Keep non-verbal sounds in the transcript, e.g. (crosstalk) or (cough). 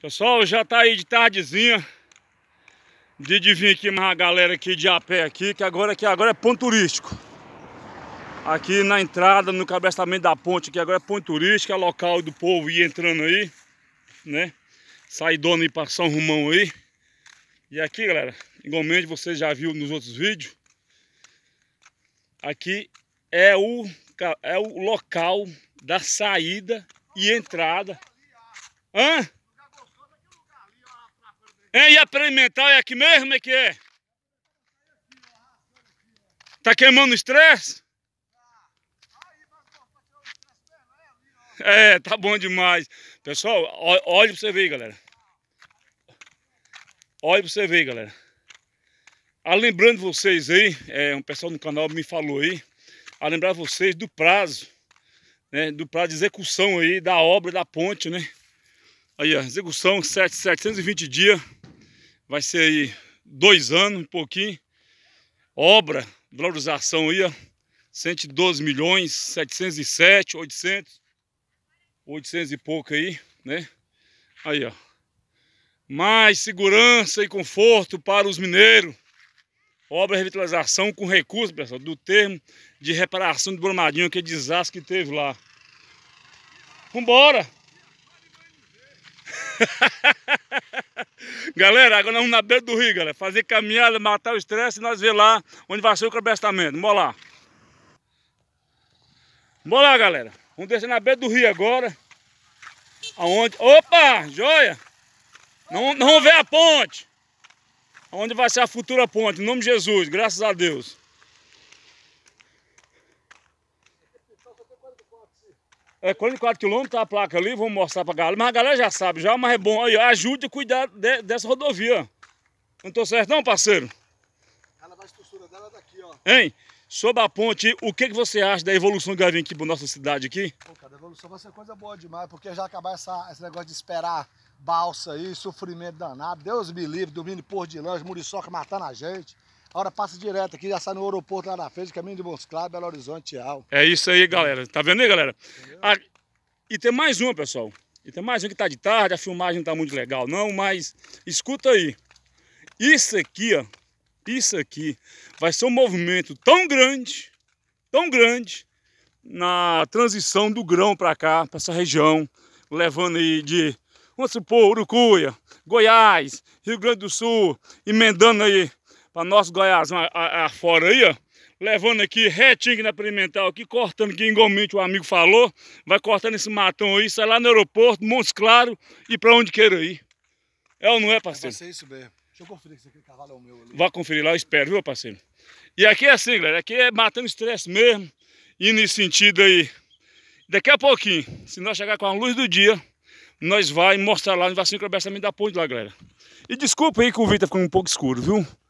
Pessoal, já tá aí de tardezinha. De vir aqui mais a galera aqui de a pé aqui, que agora que agora é ponto turístico. Aqui na entrada, no cabeçamento da ponte, que agora é ponto turístico, é local do povo ir entrando aí, né? Sai Dona aí para São Romão aí. E aqui, galera, igualmente você já viu nos outros vídeos, aqui é o, é o local da saída e entrada Hã? Hein, é, e a perimental é aqui mesmo, é que é? Tá queimando o estresse? É, tá bom demais. Pessoal, olha pra você ver, galera. Olha pra você ver, galera. a ah, lembrando vocês aí, é, um pessoal no canal me falou aí, a lembrar vocês do prazo, né, do prazo de execução aí da obra da ponte, né? Aí, a execução, 7, 720 dias. Vai ser aí dois anos, um pouquinho. Obra, valorização aí, ó. 112 milhões, 707, 800. 800 e pouco aí, né? Aí, ó. Mais segurança e conforto para os mineiros. Obra revitalização com recurso, pessoal, do termo de reparação de Brumadinho, que é desastre que teve lá. Vambora! (laughs) galera, agora nós vamos na beira do rio, galera. Fazer caminhada, matar o estresse e nós ver lá onde vai ser o cabestamento. Vamos lá. Vamos lá, galera. Vamos descer na beira do rio agora. Aonde... Opa, joia! Não, não vamos ver a ponte. Aonde vai ser a futura ponte. Em nome de Jesus, graças a Deus. É 44 quilômetros, tá a placa ali, vamos mostrar pra galera. Mas a galera já sabe já, mas é bom. Aí, ajude a cuidar de, dessa rodovia. Não tô certo não, parceiro? Ela vai estrutura dela daqui, ó. Hein? Sobre a ponte, o que, que você acha da evolução que vai vir aqui pra nossa cidade aqui? Pô, cara, a evolução vai ser coisa boa demais, porque já acabar essa, esse negócio de esperar balsa aí, sofrimento danado. Deus me livre, dormindo por de Lange, muriçoca matando a gente. A hora passa direto aqui, já sai no aeroporto lá na frente, caminho de Montes Belo Horizonte, Al. É isso aí, galera. Tá vendo aí, galera? Ah, e tem mais uma, pessoal. E tem mais um que tá de tarde, a filmagem não tá muito legal não, mas escuta aí. Isso aqui, ó, isso aqui vai ser um movimento tão grande, tão grande, na transição do grão para cá, para essa região, levando aí de, vamos supor, Urucuia, Goiás, Rio Grande do Sul, emendando aí para nosso Goiás afora aí, ó. Levando aqui retinho na Pimental, aqui cortando, que igualmente o amigo falou. Vai cortando esse matão aí, sai lá no aeroporto, Montes Claro e para onde queira ir. É ou não é, é parceiro? É isso mesmo. Deixa eu conferir se aquele cavalo é o meu ali. Vai conferir lá, eu espero, viu, parceiro? E aqui é assim, galera. Aqui é matando estresse mesmo. Indo nesse sentido aí. Daqui a pouquinho, se nós chegar com a luz do dia, nós vai mostrar lá, nós vai sincronizar também da ponte lá, galera. E desculpa aí que o vídeo tá ficando um pouco escuro, viu?